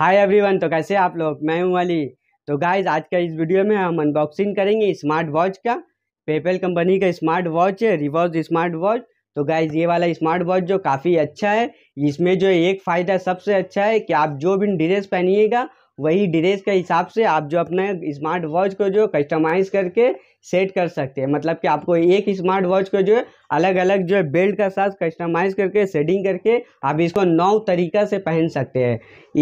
hi everyone तो कैसे आप लोग मैं हूं अली तो गाइज आज का इस वीडियो में हम अनबॉक्सिंग करेंगे स्मार्ट वॉच का पेपल कंपनी का स्मार्ट वॉच है रिवर्स स्मार्ट वॉच तो गाइज ये वाला स्मार्ट वॉच जो काफ़ी अच्छा है इसमें जो एक फ़ायदा सबसे अच्छा है कि आप जो भी ड्रेस पहनिएगा वही डिरेज के हिसाब से आप जो अपने स्मार्ट वॉच को जो कस्टमाइज करके सेट कर सकते हैं मतलब कि आपको एक स्मार्ट वॉच को जो है अलग अलग जो है बेल्ट का साथ कस्टमाइज करके सेटिंग करके आप इसको नौ तरीका से पहन सकते हैं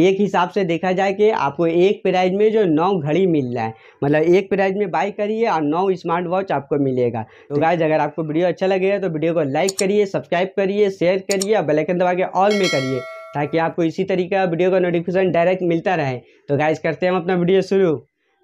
एक हिसाब से देखा जाए कि आपको एक प्राइज में जो नौ घड़ी मिल रहा है मतलब एक प्राइज में बाई करिए और नौ स्मार्ट वॉच आपको मिलेगा तो गाइज अगर आपको वीडियो अच्छा लगेगा तो वीडियो को लाइक करिए सब्सक्राइब करिए शेयर करिए और बेलाइकन दबा के ऑल में करिए ताकि आपको इसी तरीके का वीडियो का नोटिफिकेशन डायरेक्ट मिलता रहे तो गाइज करते हैं हम अपना वीडियो शुरू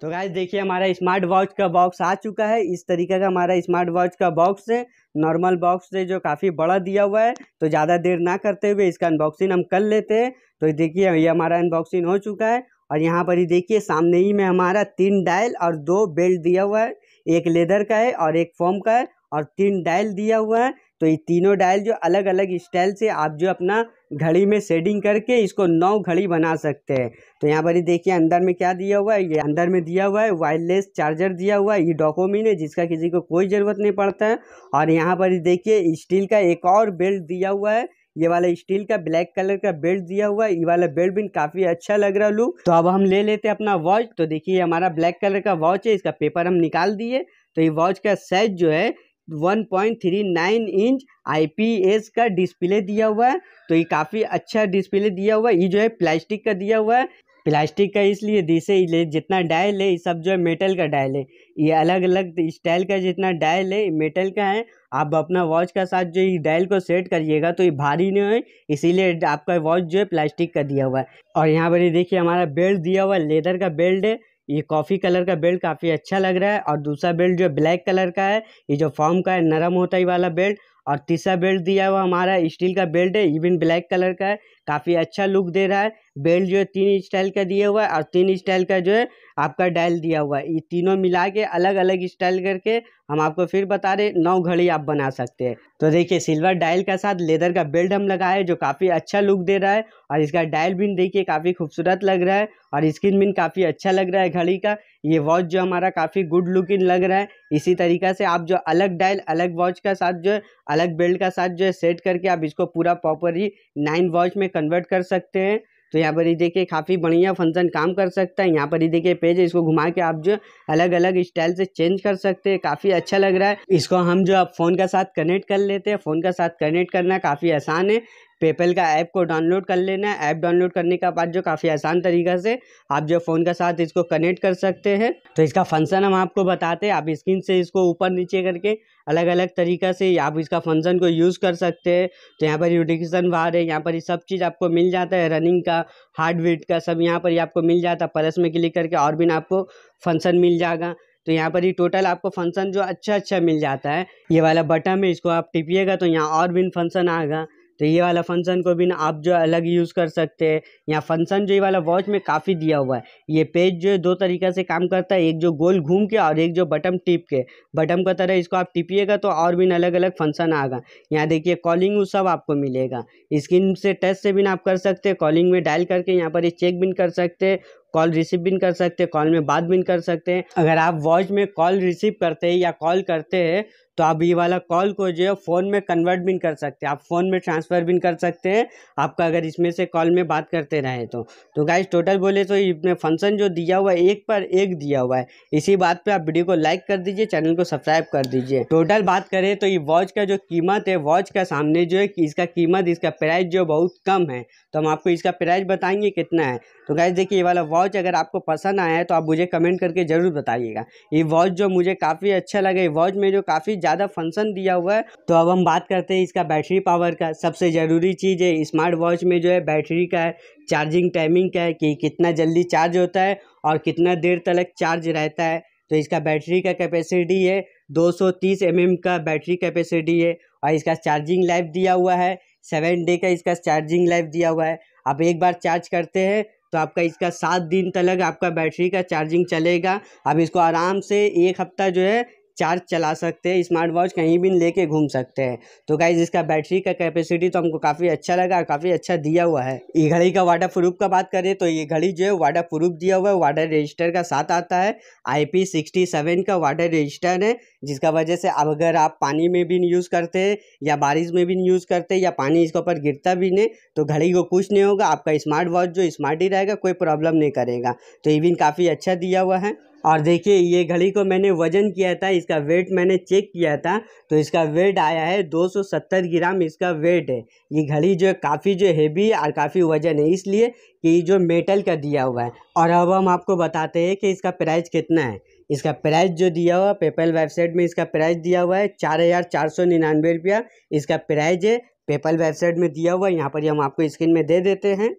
तो गाइज देखिए हमारा स्मार्ट वॉच का बॉक्स आ चुका है इस तरीके का हमारा स्मार्ट वॉच का बॉक्स है नॉर्मल बॉक्स है जो काफ़ी बड़ा दिया हुआ है तो ज़्यादा देर ना करते हुए इसका अनबॉक्सिंग हम कर लेते हैं तो देखिए ये हमारा अनबॉक्सिंग हो चुका है और यहाँ पर ही देखिए सामने ही में हमारा तीन डायल और दो बेल्ट दिया हुआ है एक लेदर का है और एक फॉर्म का है और तीन डायल दिया हुआ है तो ये तीनों डायल जो अलग अलग स्टाइल से आप जो अपना घड़ी में सेटिंग करके इसको नौ घड़ी बना सकते हैं तो यहाँ पर ये देखिए अंदर में क्या दिया हुआ है ये अंदर में दिया हुआ है वायरलेस चार्जर दिया हुआ है ये डॉकोमिन है जिसका किसी को कोई ज़रूरत नहीं पड़ता है और यहाँ पर देखिए स्टील का एक और बेल्ट दिया हुआ है ये वाला स्टील का ब्लैक कलर का बेल्ट दिया हुआ है ये वाला बेल्ट भी काफी अच्छा लग रहा लुक तो अब हम ले लेते हैं अपना वॉच तो देखिए हमारा ब्लैक कलर का वॉच है इसका पेपर हम निकाल दिए तो ये वॉच का साइज जो है 1.39 इंच आईपीएस का डिस्प्ले दिया हुआ है तो ये काफ़ी अच्छा डिस्प्ले दिया हुआ है ये जो है प्लास्टिक का दिया हुआ है प्लास्टिक का इसलिए जैसे ले जितना डायल है ये सब जो है मेटल का डायल है ये अलग अलग स्टाइल का जितना डायल है मेटल का है आप अपना वॉच का साथ जो ये डायल को सेट करिएगा तो ये भारी नहीं हो इसीलिए आपका वॉच जो है प्लास्टिक का दिया हुआ है और यहाँ पर ये देखिए हमारा बेल्ट दिया हुआ है लेदर का बेल्ट है ये कॉफ़ी कलर का बेल्ट काफ़ी अच्छा लग रहा है और दूसरा बेल्ट जो ब्लैक कलर का है ये जो फॉर्म का है नरम होता ही वाला बेल्ट और तीसरा बेल्ट दिया हुआ हमारा स्टील का बेल्ट है इवन ब्लैक कलर का है काफ़ी अच्छा लुक दे रहा है बेल्ट जो है तीन स्टाइल का दिया हुआ है और तीन स्टाइल का जो है आपका डायल दिया हुआ है ये तीनों मिला के अलग अलग स्टाइल करके हम आपको फिर बता रहे नौ घड़ी आप बना सकते हैं तो देखिए सिल्वर डायल का साथ लेदर का बेल्ट हम लगाए जो काफ़ी अच्छा लुक दे रहा है और इसका डायल भी देखिए काफ़ी खूबसूरत लग रहा है और स्क्रीन भी काफ़ी अच्छा लग रहा है घड़ी का ये वॉच जो हमारा काफ़ी गुड लुकिंग लग रहा है इसी तरीका से आप जो अलग डायल अलग वॉच का साथ जो है अलग बेल्ट का साथ जो है सेट करके आप इसको पूरा प्रॉपरली नाइन वॉच में कन्वर्ट कर सकते हैं तो यहाँ पर ही देखिए काफ़ी बढ़िया फंक्शन काम कर सकता है यहाँ पर ही देखिए पेज इसको घुमा के आप जो अलग अलग स्टाइल से चेंज कर सकते हैं काफ़ी अच्छा लग रहा है इसको हम जो आप फ़ोन का साथ कनेक्ट कर लेते हैं फ़ोन का साथ कनेक्ट करना काफ़ी आसान है पेपल का ऐप को डाउनलोड कर लेना है ऐप डाउनलोड करने का बाद जो काफ़ी आसान तरीका से आप जो फ़ोन के साथ इसको कनेक्ट कर सकते हैं तो इसका फंक्शन हम आपको बताते हैं आप स्क्रीन से इसको ऊपर नीचे करके अलग अलग तरीका से आप इसका फंक्शन को यूज़ कर सकते हैं तो यहाँ पर यूटिकेशन बार है यहाँ पर सब चीज़ आपको मिल जाता है रनिंग का हार्ट बीट का सब यहाँ पर ही आपको मिल जाता है प्लस में क्लिक करके और भी आपको फंक्शन मिल जाएगा तो यहाँ पर ही टोटल आपको फंक्शन जो अच्छा अच्छा मिल जाता है ये वाला बटन है इसको आप टिपिएगा तो यहाँ और भी फंक्शन आएगा तो ये वाला फंक्शन को भी ना आप जो अलग यूज़ कर सकते हैं यहाँ फंक्शन जो ये वाला वॉच में काफ़ी दिया हुआ है ये पेज जो है दो तरीका से काम करता है एक जो गोल घूम के और एक जो बटम टिप के बटम का तरह इसको आप टिपिएगा तो और भी अलग अलग फंक्शन आएगा यहाँ देखिए कॉलिंग वो सब आपको मिलेगा स्क्रीन से टच से भी आप कर सकते हैं कॉलिंग में डायल करके यहाँ पर चेक भी कर सकते हैं कॉल रिसीव भी कर सकते हैं कॉल में बात भी कर सकते हैं अगर आप वॉच में कॉल रिसीव करते हैं या कॉल करते हैं तो आप ये वाला कॉल को जो है फ़ोन में कन्वर्ट भी कर सकते हैं आप फ़ोन में ट्रांसफ़र भी कर सकते हैं आपका अगर इसमें से कॉल में बात करते रहे तो तो गाइज टोटल बोले तो इसमें फंक्शन जो दिया हुआ है एक पर एक दिया हुआ है इसी बात पर आप वीडियो को लाइक कर दीजिए चैनल को सब्सक्राइब कर दीजिए टोटल बात करें तो ये वॉच का जो कीमत है वॉच का सामने जो है कि इसका कीमत इसका प्राइस जो बहुत कम है तो हम आपको इसका प्राइस बताएंगे कितना है तो गाइज देखिए ये वाला वॉच अगर आपको पसंद आया है तो आप मुझे कमेंट करके ज़रूर बताइएगा ये वॉच जो मुझे काफ़ी अच्छा लगा ये वॉच में जो काफ़ी ज़्यादा फंक्शन दिया हुआ है तो अब हम बात करते हैं इसका बैटरी पावर का सबसे ज़रूरी चीज़ है स्मार्ट वॉच में जो है बैटरी का है चार्जिंग टाइमिंग का है कि कितना जल्दी चार्ज होता है और कितना देर तक चार्ज रहता है तो इसका बैटरी का कैपेसिटी है दो सौ mm का बैटरी कैपेसिटी है और इसका चार्जिंग लाइफ दिया हुआ है सेवन डे का इसका चार्जिंग लाइफ दिया हुआ है आप एक बार चार्ज करते हैं तो आपका इसका सात दिन तक आपका बैटरी का चार्जिंग चलेगा आप इसको आराम से एक हफ्ता जो है चार्ज चला सकते हैं स्मार्ट वॉच कहीं भी लेके घूम सकते हैं तो गाइज इसका बैटरी का कैपेसिटी तो हमको काफ़ी अच्छा लगा काफ़ी अच्छा दिया हुआ है ये घड़ी का वाटर प्रूफ का बात करें तो ये घड़ी जो है वाटर प्रूफ दिया हुआ है वाटर रजिस्टर का साथ आता है आई सिक्सटी सेवन का वाटर रजिस्टर है जिसका वजह से अब अगर आप पानी में भी यूज़ करते हैं या बारिश में भी यूज़ करते हैं या पानी इसके ऊपर गिरता भी नहीं तो घड़ी को कुछ नहीं होगा आपका स्मार्ट वॉच जो स्मार्ट ही रहेगा कोई प्रॉब्लम नहीं करेगा तो इविन काफ़ी अच्छा दिया हुआ है और देखिए ये घड़ी को मैंने वज़न किया था इसका वेट मैंने चेक किया था तो इसका वेट आया है 270 ग्राम इसका वेट है ये घड़ी जो है काफ़ी जो हैवी और काफ़ी वज़न है इसलिए कि जो मेटल का दिया हुआ है और अब हम आपको बताते हैं कि इसका प्राइस कितना है इसका प्राइस जो दिया हुआ पेपल वेबसाइट में इसका प्राइस दिया हुआ है चार हज़ार चार सौ निन्यानवे रुपया इसका प्राइज है पेपल वेबसाइट में दिया हुआ है यहाँ पर हम आपको स्क्रीन में दे देते हैं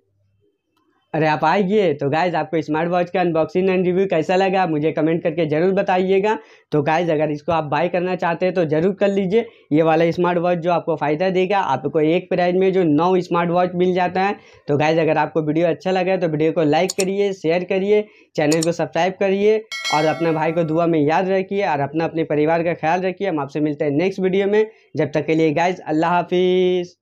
अरे आप आइए तो गाइज आपको स्मार्ट वॉच का अनबॉक्सिंग एंड रिव्यू कैसा लगा मुझे कमेंट करके ज़रूर बताइएगा तो गाइज अगर इसको आप बाय करना चाहते हैं तो ज़रूर कर लीजिए ये वाला स्मार्ट वॉच जो आपको फ़ायदा देगा आपको एक प्राइज में जो नौ स्मार्ट वॉच मिल जाता है तो गाइज अगर आपको वीडियो अच्छा लगा तो वीडियो को लाइक करिए शेयर करिए चैनल को सब्सक्राइब करिए और अपने भाई को दुआ में याद रखिए और अपना अपने परिवार का ख्याल रखिए हम आपसे मिलते हैं नेक्स्ट वीडियो में जब तक के लिए गाइज अल्लाह हाफिज़